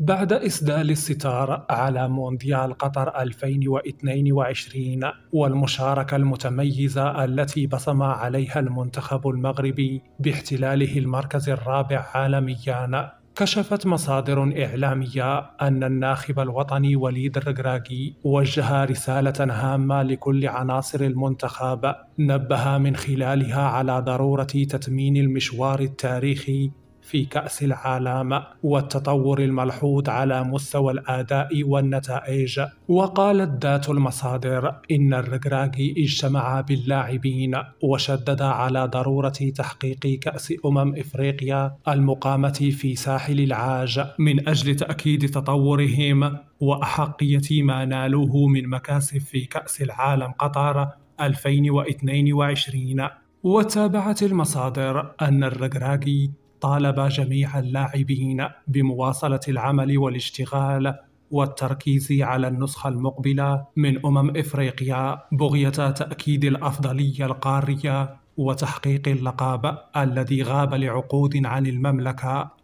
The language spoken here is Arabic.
بعد إسدال الستار على مونديال قطر 2022 والمشاركة المتميزة التي بصم عليها المنتخب المغربي باحتلاله المركز الرابع عالميا كشفت مصادر إعلامية أن الناخب الوطني وليد الرقراقي وجه رسالة هامة لكل عناصر المنتخب نبه من خلالها على ضرورة تتمين المشوار التاريخي في كأس العالم والتطور الملحوظ على مستوى الأداء والنتائج وقالت ذات المصادر إن الركراكي اجتمع باللاعبين وشدد على ضرورة تحقيق كأس أمم إفريقيا المقامة في ساحل العاج من أجل تأكيد تطورهم وأحقية ما نالوه من مكاسب في كأس العالم قطر 2022 وتابعت المصادر أن الرجراجي طالب جميع اللاعبين بمواصله العمل والاشتغال والتركيز على النسخة المقبلة من أمم إفريقيا بغية تأكيد الأفضلية القارية وتحقيق اللقب الذي غاب لعقود عن المملكة